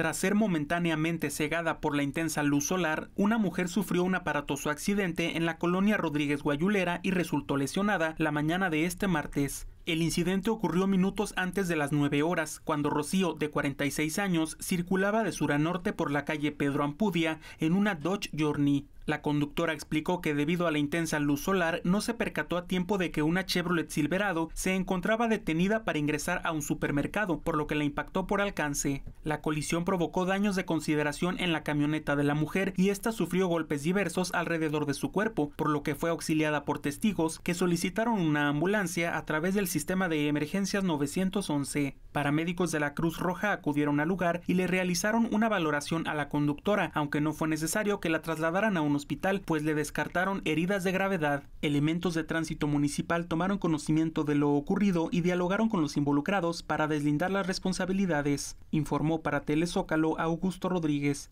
Tras ser momentáneamente cegada por la intensa luz solar, una mujer sufrió un aparatoso accidente en la colonia Rodríguez Guayulera y resultó lesionada la mañana de este martes. El incidente ocurrió minutos antes de las 9 horas, cuando Rocío, de 46 años, circulaba de sur a norte por la calle Pedro Ampudia en una Dodge Journey. La conductora explicó que debido a la intensa luz solar no se percató a tiempo de que una Chevrolet Silverado se encontraba detenida para ingresar a un supermercado, por lo que la impactó por alcance. La colisión provocó daños de consideración en la camioneta de la mujer y ésta sufrió golpes diversos alrededor de su cuerpo, por lo que fue auxiliada por testigos que solicitaron una ambulancia a través del sistema de emergencias 911. Paramédicos de la Cruz Roja acudieron al lugar y le realizaron una valoración a la conductora, aunque no fue necesario que la trasladaran a un hospital, pues le descartaron heridas de gravedad. Elementos de tránsito municipal tomaron conocimiento de lo ocurrido y dialogaron con los involucrados para deslindar las responsabilidades, informó para Telezócalo Augusto Rodríguez.